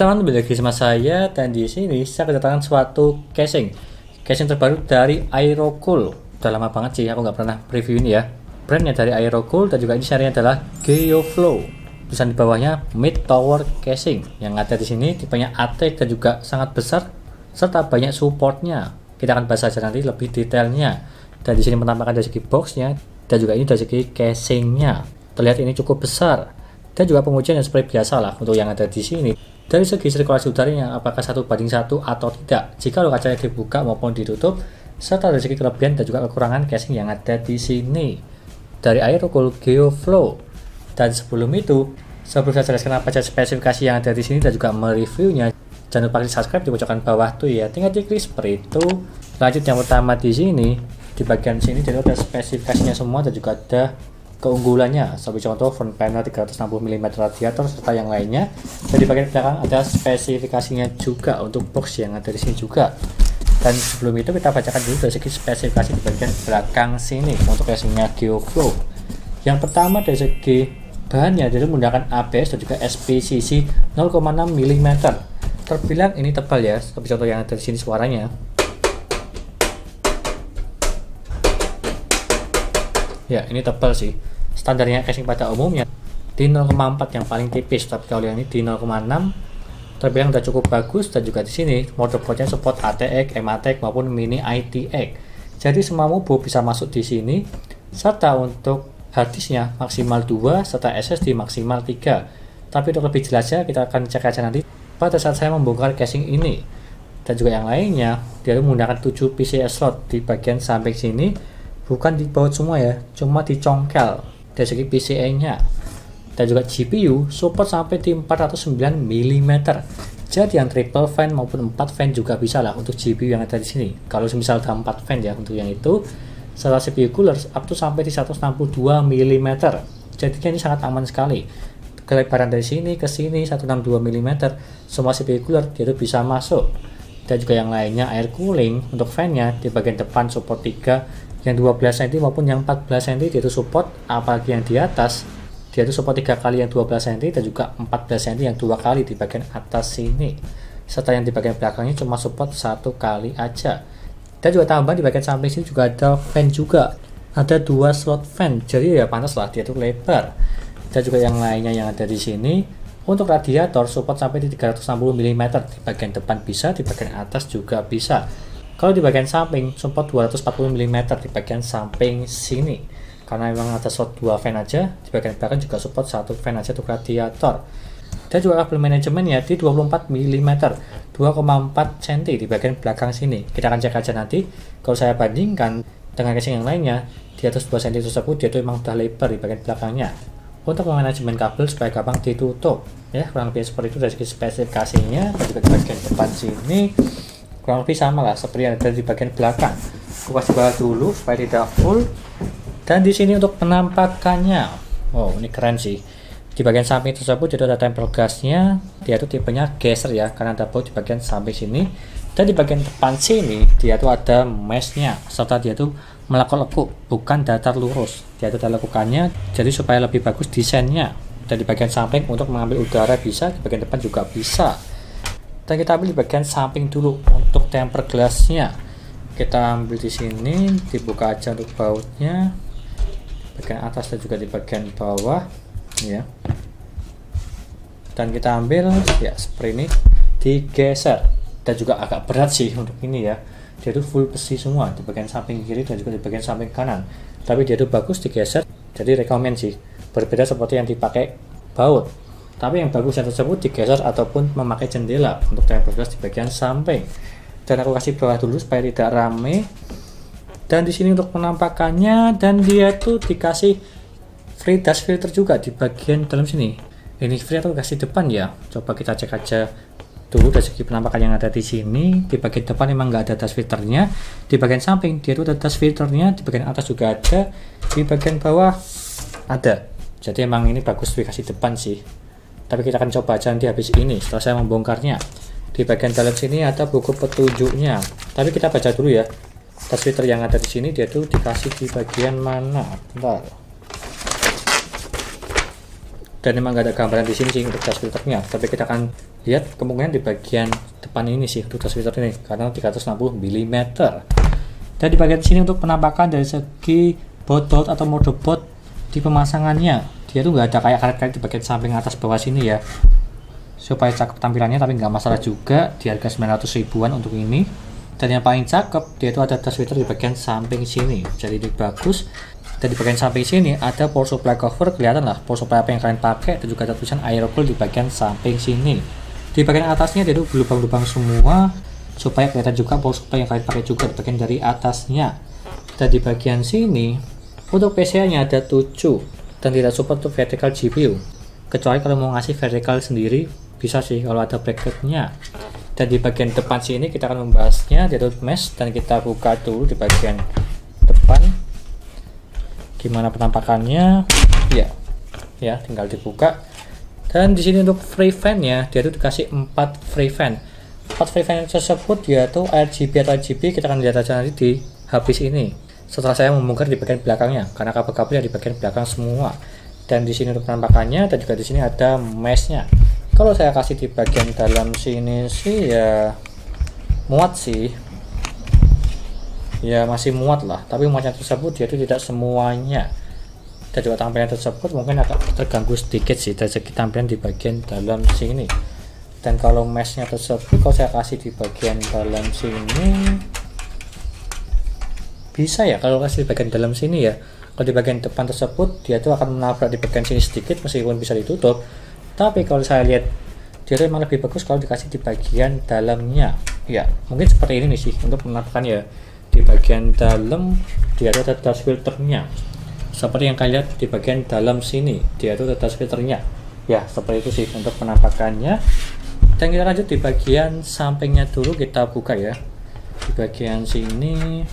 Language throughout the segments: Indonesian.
teman kembali lagi sama saya dan di sini saya kedatangan suatu casing casing terbaru dari Aerocool udah lama banget sih aku nggak pernah preview ini ya brandnya dari Aerocool dan juga ini serinya adalah Geoflow tulisan di bawahnya mid tower casing yang ada di sini tipenya AT dan juga sangat besar serta banyak supportnya kita akan bahas aja nanti lebih detailnya dan di sini menampakkan dari segi boxnya dan juga ini dari segi casingnya terlihat ini cukup besar dan juga pengujian yang seperti biasa lah untuk yang ada di sini dari segi sirkulasi udaranya, apakah satu banding satu atau tidak? Jika kacanya dibuka maupun ditutup, serta dari segi kelebihan dan juga kekurangan casing yang ada di sini. Dari air ukul Geoflow. Dan sebelum itu, sebelum saya jelaskan apa saja spesifikasi yang ada di sini dan juga mereviewnya, jangan lupa klik subscribe di pojokan bawah tuh ya. Tinggal diklik seperti itu. Lanjut yang pertama di sini, di bagian sini jadi ada spesifikasinya semua dan juga ada keunggulannya sebagai contoh front panel 360 mm radiator serta yang lainnya dan di bagian belakang ada spesifikasinya juga untuk box yang ada di sini juga dan sebelum itu kita bacakan dulu dari segi spesifikasi di bagian belakang sini untuk casingnya GeoFlow yang pertama dari segi bahannya jadi menggunakan ABS dan juga SPCC 0,6 mm terbilang ini tebal ya sebagai contoh yang ada di sini suaranya Ya, ini tebal sih. Standarnya casing pada umumnya di 0,4 yang paling tipis, tapi kalau yang ini di 0,6 terbilang sudah cukup bagus dan juga di sini motherboardnya support ATX, MATX maupun mini ITX. Jadi semua mubu bisa masuk di sini serta untuk harddisknya maksimal 2 serta SSD maksimal 3. Tapi untuk lebih jelasnya kita akan cek aja nanti pada saat saya membongkar casing ini dan juga yang lainnya dia menggunakan 7 PCIe slot di bagian samping sini bukan dibaut semua ya cuma dicongkel dari segi pca nya dan juga GPU support sampai di 409 mm jadi yang triple fan maupun 4 fan juga bisa lah untuk GPU yang ada di sini kalau misal ada 4 fan ya untuk yang itu serta CPU cooler up to sampai di 162 mm Jadi ini sangat aman sekali kelebaran dari sini ke sini 162 mm semua CPU cooler dia itu bisa masuk dan juga yang lainnya air cooling untuk fan-nya di bagian depan support 3 yang 12 cm maupun yang 14 cm dia itu support apalagi yang di atas dia itu support tiga kali yang 12 cm dan juga 14 cm yang dua kali di bagian atas sini serta yang di bagian belakangnya cuma support satu kali aja dan juga tambah di bagian samping sini juga ada fan juga ada dua slot fan jadi ya pantas lah dia itu lebar dan juga yang lainnya yang ada di sini untuk radiator support sampai di 360 mm di bagian depan bisa di bagian atas juga bisa kalau di bagian samping, support 240 mm di bagian samping sini. Karena memang ada slot 2 fan aja, di bagian belakang juga support satu fan aja untuk radiator. Dan juga kabel manajemen ya di 24 mm, 2,4 cm di bagian belakang sini. Kita akan cek aja nanti. Kalau saya bandingkan dengan casing yang lainnya, di atas 2 cm tersebut dia itu memang sudah lebar di bagian belakangnya. Untuk manajemen kabel supaya gampang ditutup, ya kurang lebih seperti itu dari segi spesifikasinya. Di bagian depan sini kurang lebih sama lah seperti yang ada di bagian belakang kupas kasih bawah dulu supaya tidak full dan di sini untuk penampakannya wow ini keren sih di bagian samping tersebut jadi ada tempel gasnya dia itu tipenya geser ya karena ada di bagian samping sini dan di bagian depan sini dia itu ada meshnya serta dia itu melakukan lekuk bukan datar lurus dia itu ada lekukannya jadi supaya lebih bagus desainnya dan di bagian samping untuk mengambil udara bisa di bagian depan juga bisa dan kita ambil di bagian samping dulu untuk temper glassnya kita ambil di sini dibuka aja untuk bautnya bagian atas dan juga di bagian bawah ya dan kita ambil ya seperti ini digeser dan juga agak berat sih untuk ini ya dia itu full besi semua di bagian samping kiri dan juga di bagian samping kanan tapi dia itu bagus digeser jadi rekomend sih berbeda seperti yang dipakai baut tapi yang bagus yang tersebut digeser ataupun memakai jendela untuk tayang gelas di bagian samping. Dan aku kasih bawah dulu supaya tidak rame. Dan di sini untuk penampakannya dan dia tuh dikasih free dust filter juga di bagian dalam sini. Ini free atau kasih depan ya. Coba kita cek aja dulu dari segi penampakan yang ada di sini di bagian depan memang nggak ada dust filternya di bagian samping dia tuh ada dust filternya di bagian atas juga ada di bagian bawah ada jadi emang ini bagus dikasih depan sih tapi kita akan coba aja nanti habis ini setelah saya membongkarnya di bagian dalam sini ada buku petunjuknya tapi kita baca dulu ya tas filter yang ada di sini dia tuh dikasih di bagian mana bentar dan memang gak ada gambaran di sini sih untuk tas filternya tapi kita akan lihat kemungkinan di bagian depan ini sih untuk tas filter ini karena 360 mm dan di bagian sini untuk penampakan dari segi bot-bot atau mode bot di pemasangannya dia tuh nggak ada kayak karet-karet di bagian samping atas bawah sini ya supaya cakep tampilannya tapi nggak masalah juga di harga 900 ribuan untuk ini dan yang paling cakep dia itu ada tas sweater di bagian samping sini jadi ini bagus dan di bagian samping sini ada power supply cover kelihatan lah power supply apa yang kalian pakai dan juga ada tulisan aerocool di bagian samping sini di bagian atasnya dia itu berlubang-lubang semua supaya kelihatan juga power supply yang kalian pakai juga di bagian dari atasnya dan di bagian sini untuk PC hanya ada 7 dan tidak support untuk vertical GPU. Kecuali kalau mau ngasih vertical sendiri bisa sih kalau ada bracketnya. Dan di bagian depan sini kita akan membahasnya yaitu mesh dan kita buka dulu di bagian depan. Gimana penampakannya? Ya. Ya, tinggal dibuka. Dan di sini untuk free fan ya, dia itu dikasih 4 free fan 4 free fan tersebut yaitu RGB atau RGB kita akan lihat aja nanti di habis ini setelah saya membongkar di bagian belakangnya, karena kabel-kabel di bagian belakang semua. Dan di sini untuk penampakannya, dan juga di sini ada meshnya. Kalau saya kasih di bagian dalam sini sih ya muat sih. Ya masih muat lah, tapi muatnya tersebut dia itu tidak semuanya. Dan juga tampilan tersebut mungkin agak terganggu sedikit sih dari segi tampilan di bagian dalam sini. Dan kalau meshnya tersebut, kalau saya kasih di bagian dalam sini, bisa ya kalau kasih di bagian dalam sini ya kalau di bagian depan tersebut dia tuh akan menabrak di bagian sini sedikit meskipun bisa ditutup tapi kalau saya lihat dia tuh memang lebih bagus kalau dikasih di bagian dalamnya ya mungkin seperti ini nih sih untuk menampilkan ya di bagian dalam dia tuh ada filternya seperti yang kalian lihat di bagian dalam sini dia tuh ada filternya ya seperti itu sih untuk penampakannya dan kita lanjut di bagian sampingnya dulu kita buka ya di bagian sini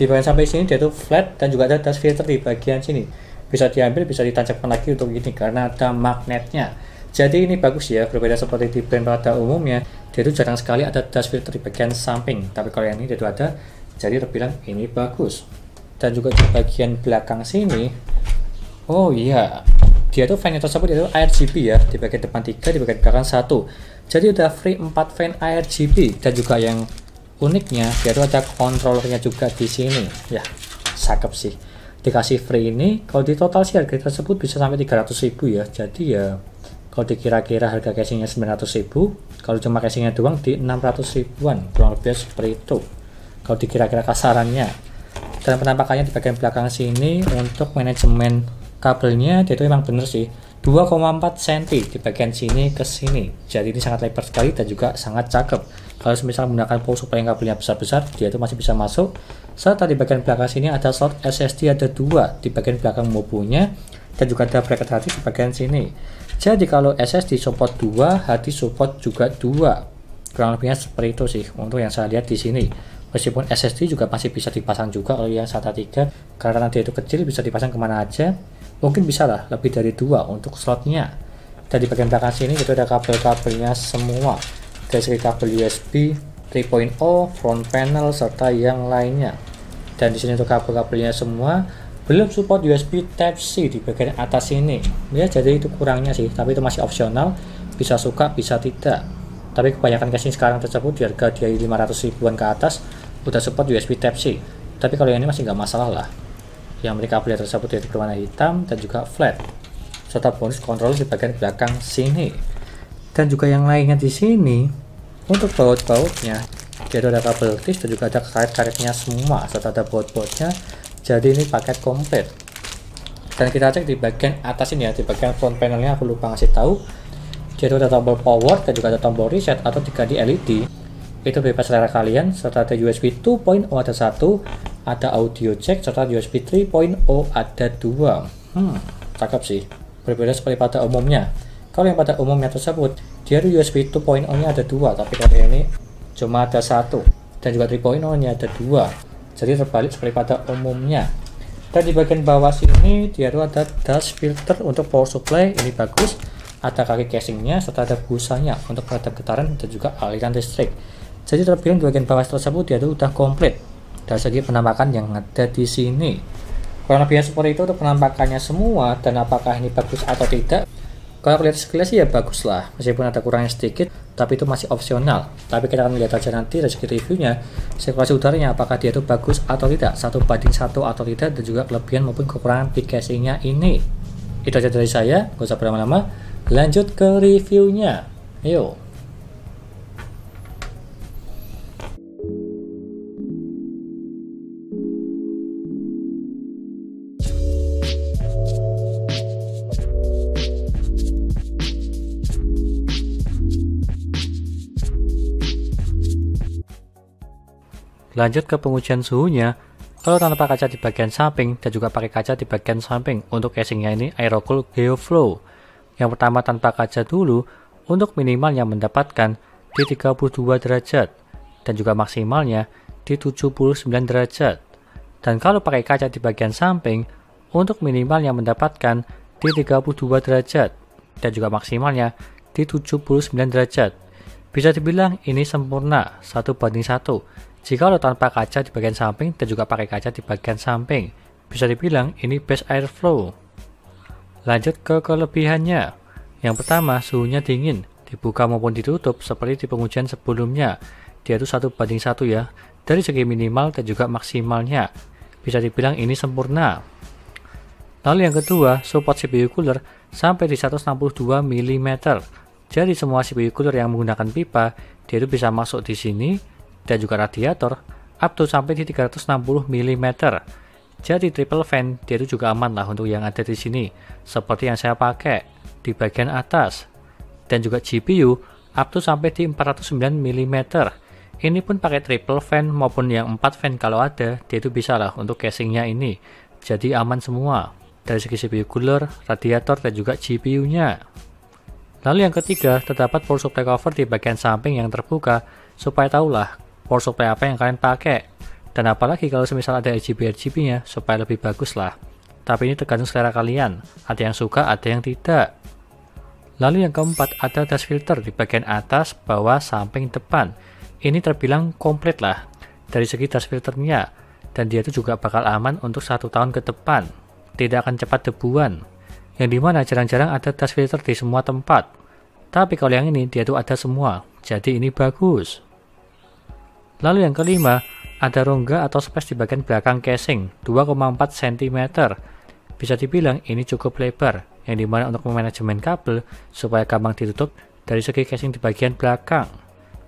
di bagian sampai sini dia itu flat dan juga ada dust filter di bagian sini bisa diambil bisa ditancapkan lagi untuk ini karena ada magnetnya jadi ini bagus ya berbeda seperti di brand pada umumnya dia itu jarang sekali ada dust filter di bagian samping tapi kalau yang ini dia itu ada jadi terbilang ini bagus dan juga di bagian belakang sini oh iya dia tuh fan yang tersebut itu RGB ya di bagian depan tiga di bagian belakang satu. jadi udah free 4 fan RGB dan juga yang uniknya dia itu ada kontrolernya juga di sini ya cakep sih dikasih free ini kalau di total sih harga tersebut bisa sampai 300 ribu ya jadi ya kalau dikira-kira harga casingnya 900 ribu kalau cuma casingnya doang di 600 ribuan kurang lebih seperti itu kalau dikira-kira kasarannya dan penampakannya di bagian belakang sini untuk manajemen kabelnya dia itu memang bener sih 2,4 cm di bagian sini ke sini jadi ini sangat lebar sekali dan juga sangat cakep kalau misalnya menggunakan power supply yang kabelnya besar-besar dia itu masih bisa masuk serta di bagian belakang sini ada slot SSD ada dua di bagian belakang mobilnya dan juga ada bracket hati di bagian sini jadi kalau SSD support 2 hati support juga dua. kurang lebihnya seperti itu sih untuk yang saya lihat di sini meskipun SSD juga masih bisa dipasang juga kalau yang SATA 3 karena dia itu kecil bisa dipasang kemana aja mungkin bisa lah lebih dari dua untuk slotnya dan di bagian belakang sini itu ada kabel-kabelnya semua adapter kabel USB 3.0, front panel, serta yang lainnya. Dan di sini untuk kabel-kabelnya semua belum support USB Type-C di bagian atas ini. Ya, jadi itu kurangnya sih, tapi itu masih opsional, bisa suka, bisa tidak. Tapi kebanyakan casing sekarang tersebut di harga di 500 ribuan ke atas udah support USB Type-C. Tapi kalau yang ini masih nggak masalah lah. Yang mereka kabel tersebut yaitu berwarna hitam dan juga flat serta bonus kontrol di bagian belakang sini dan juga yang lainnya di sini untuk baut-bautnya jadi ada kabel tis dan juga ada karet-karetnya semua serta ada baut-bautnya jadi ini paket komplit dan kita cek di bagian atas ini ya di bagian front panelnya aku lupa ngasih tahu jadi ada tombol power dan juga ada tombol reset atau di LED itu bebas selera kalian serta ada USB 2.0 ada satu ada audio jack serta USB 3.0 ada dua hmm cakep sih berbeda seperti pada umumnya kalau yang pada umumnya tersebut dia USB 2.0 nya ada dua tapi kalau ini cuma ada satu dan juga 3.0 nya ada dua jadi terbalik seperti pada umumnya dan di bagian bawah sini dia tuh ada dust filter untuk power supply ini bagus ada kaki casingnya serta ada busanya untuk peredam getaran dan juga aliran listrik jadi terpilih di bagian bawah tersebut dia itu sudah komplit dari segi penampakan yang ada di sini kurang lebih seperti itu untuk penampakannya semua dan apakah ini bagus atau tidak kalau aku lihat skillnya sih ya bagus lah, meskipun ada kurangnya sedikit, tapi itu masih opsional. Tapi kita akan lihat aja nanti rezeki segi reviewnya, sirkulasi udaranya apakah dia itu bagus atau tidak, satu banding satu atau tidak, dan juga kelebihan maupun kekurangan di casingnya ini. Itu aja dari saya, gak usah berlama-lama, lanjut ke reviewnya. Yuk! Lanjut ke pengujian suhunya, kalau tanpa kaca di bagian samping dan juga pakai kaca di bagian samping untuk casingnya ini Aerocool Geoflow. Yang pertama tanpa kaca dulu untuk minimalnya mendapatkan di 32 derajat dan juga maksimalnya di 79 derajat. Dan kalau pakai kaca di bagian samping untuk minimalnya mendapatkan di 32 derajat dan juga maksimalnya di 79 derajat. Bisa dibilang ini sempurna, satu banding satu jika lo tanpa kaca di bagian samping dan juga pakai kaca di bagian samping, bisa dibilang ini best airflow. Lanjut ke kelebihannya. Yang pertama, suhunya dingin, dibuka maupun ditutup seperti di pengujian sebelumnya. Dia itu satu banding satu ya, dari segi minimal dan juga maksimalnya. Bisa dibilang ini sempurna. Lalu yang kedua, support CPU cooler sampai di 162 mm. Jadi semua CPU cooler yang menggunakan pipa, dia itu bisa masuk di sini dan juga radiator up to sampai di 360 mm. Jadi triple fan dia itu juga aman lah untuk yang ada di sini, seperti yang saya pakai di bagian atas. Dan juga GPU up to sampai di 409 mm. Ini pun pakai triple fan maupun yang 4 fan kalau ada, dia itu bisa lah untuk casingnya ini. Jadi aman semua, dari segi CPU cooler, radiator, dan juga GPU-nya. Lalu yang ketiga, terdapat power supply cover di bagian samping yang terbuka, supaya tahulah port supply apa yang kalian pakai dan apalagi kalau semisal ada RGB RGB nya supaya lebih bagus lah tapi ini tergantung selera kalian ada yang suka ada yang tidak lalu yang keempat ada dust filter di bagian atas bawah samping depan ini terbilang komplit lah dari segi dash filternya dan dia itu juga bakal aman untuk satu tahun ke depan tidak akan cepat debuan yang dimana jarang-jarang ada dust filter di semua tempat tapi kalau yang ini dia itu ada semua jadi ini bagus Lalu yang kelima, ada rongga atau space di bagian belakang casing 2,4 cm. Bisa dibilang ini cukup lebar, yang dimana untuk memanajemen kabel supaya gampang ditutup dari segi casing di bagian belakang.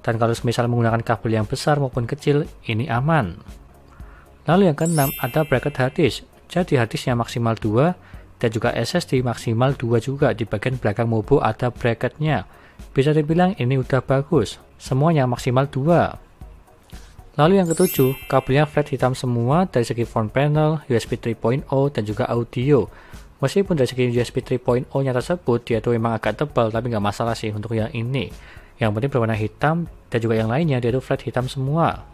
Dan kalau semisal menggunakan kabel yang besar maupun kecil, ini aman. Lalu yang keenam ada bracket hard disk, jadi hard disknya maksimal 2 dan juga SSD maksimal 2 juga di bagian belakang mobo ada bracketnya. Bisa dibilang ini udah bagus, semuanya maksimal 2. Lalu yang ketujuh, kabelnya flat hitam semua dari segi front panel, USB 3.0, dan juga audio. Meskipun dari segi USB 3.0-nya tersebut, dia itu memang agak tebal, tapi nggak masalah sih untuk yang ini. Yang penting berwarna hitam, dan juga yang lainnya, dia itu flat hitam semua.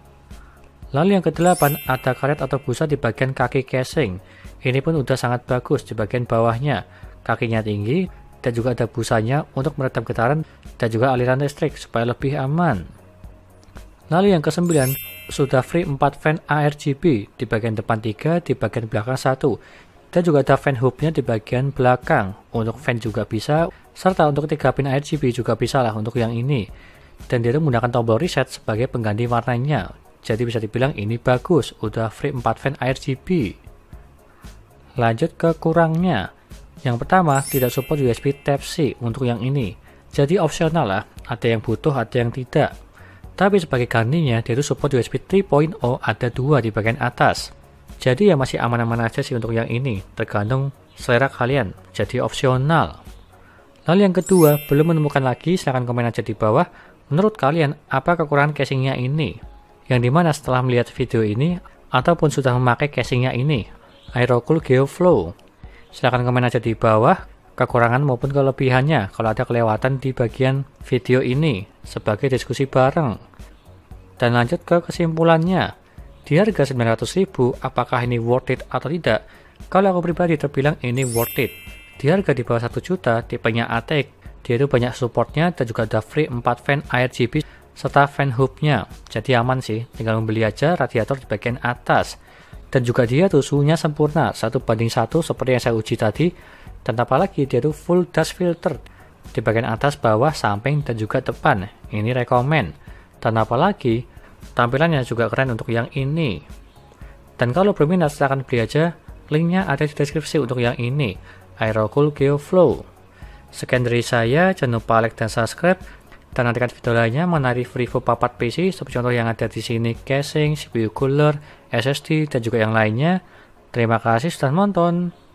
Lalu yang kedelapan, ada karet atau busa di bagian kaki casing. Ini pun udah sangat bagus di bagian bawahnya. Kakinya tinggi, dan juga ada busanya untuk meredam getaran dan juga aliran listrik supaya lebih aman. Lalu yang kesembilan, sudah free 4 fan ARGB di bagian depan 3, di bagian belakang 1. Dan juga ada fan hubnya di bagian belakang. Untuk fan juga bisa, serta untuk 3 pin ARGB juga bisa lah untuk yang ini. Dan dia menggunakan tombol reset sebagai pengganti warnanya. Jadi bisa dibilang ini bagus, udah free 4 fan ARGB. Lanjut ke kurangnya. Yang pertama, tidak support USB Type-C untuk yang ini. Jadi opsional lah, ada yang butuh, ada yang tidak tapi sebagai gantinya, dia itu support USB 3.0 ada dua di bagian atas. Jadi ya masih aman-aman aja sih untuk yang ini, tergantung selera kalian, jadi opsional. Lalu yang kedua, belum menemukan lagi, silahkan komen aja di bawah, menurut kalian apa kekurangan casingnya ini? Yang dimana setelah melihat video ini, ataupun sudah memakai casingnya ini, Aerocool GeoFlow, Flow. Silahkan komen aja di bawah, kekurangan maupun kelebihannya kalau ada kelewatan di bagian video ini sebagai diskusi bareng. Dan lanjut ke kesimpulannya. Di harga 900.000, apakah ini worth it atau tidak? Kalau aku pribadi terbilang ini worth it. Di harga di bawah 1 juta, tipenya ATEC. Dia itu banyak supportnya dan juga ada free 4 fan RGB serta fan hubnya. Jadi aman sih, tinggal membeli aja radiator di bagian atas. Dan juga dia tuh suhunya sempurna, satu banding satu seperti yang saya uji tadi, dan apalagi dia itu full dust filter di bagian atas, bawah, samping, dan juga depan. Ini rekomen. Dan apalagi tampilannya juga keren untuk yang ini. Dan kalau berminat silahkan beli aja, linknya ada di deskripsi untuk yang ini, Aerocool Geoflow. Sekian dari saya, jangan lupa like dan subscribe, dan nantikan video lainnya menarik review papat PC seperti contoh yang ada di sini casing, CPU cooler, SSD, dan juga yang lainnya. Terima kasih sudah menonton.